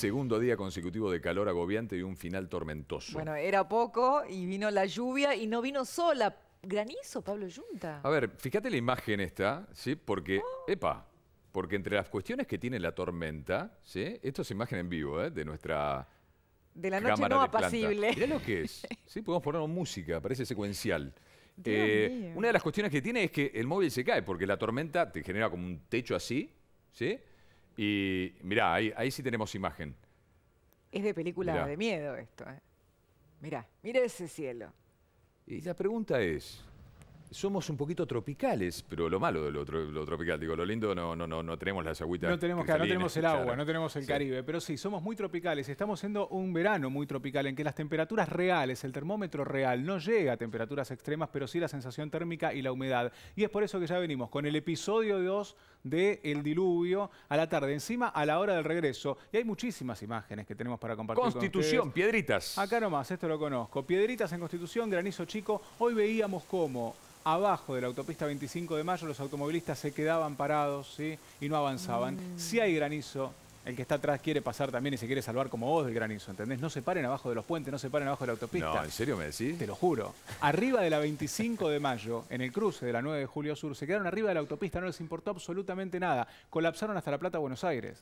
segundo día consecutivo de calor agobiante y un final tormentoso. Bueno, era poco y vino la lluvia y no vino sola. Granizo, Pablo Yunta. A ver, fíjate la imagen esta, ¿sí? Porque, oh. epa, porque entre las cuestiones que tiene la tormenta, ¿sí? Esto es imagen en vivo, ¿eh? De nuestra de la noche no apacible. Mirá lo que es. Sí, podemos poner música, parece secuencial. Eh, una de las cuestiones que tiene es que el móvil se cae, porque la tormenta te genera como un techo así, ¿sí? Y mirá, ahí, sí tenemos imagen. Es de película de miedo esto. ¿eh? Mirá, mira ese cielo. Y la pregunta es, somos un poquito tropicales, pero lo malo de lo, tropical, digo, lo lindo no, no, no, no tenemos las agüitas. No tenemos, no tenemos el agua, no tenemos el Caribe, pero sí, somos muy tropicales. Estamos siendo un verano muy tropical en que las temperaturas reales, el termómetro real, no llega a temperaturas extremas, pero sí la sensación térmica y la humedad. Y es por eso que ya venimos con el episodio 2 de El Diluvio a la tarde, encima a la hora del regreso. Y hay muchísimas imágenes que tenemos para compartir. Constitución, Piedritas. Acá nomás, esto lo conozco. Piedritas en Constitución, granizo chico. Hoy veíamos cómo abajo de la autopista 25 de mayo los automovilistas se quedaban parados y no avanzaban. Mm. Si hay granizo, el que está atrás quiere pasar también y se quiere salvar como vos del granizo, ¿entendés? No se paren abajo de los puentes, no se paren abajo de la autopista. No, ¿en serio me decís? Te lo juro. Arriba de la 25 de mayo, en el cruce de la 9 de julio sur, se quedaron arriba de la autopista, no les importó absolutamente nada. Colapsaron hasta La Plata, Buenos Aires.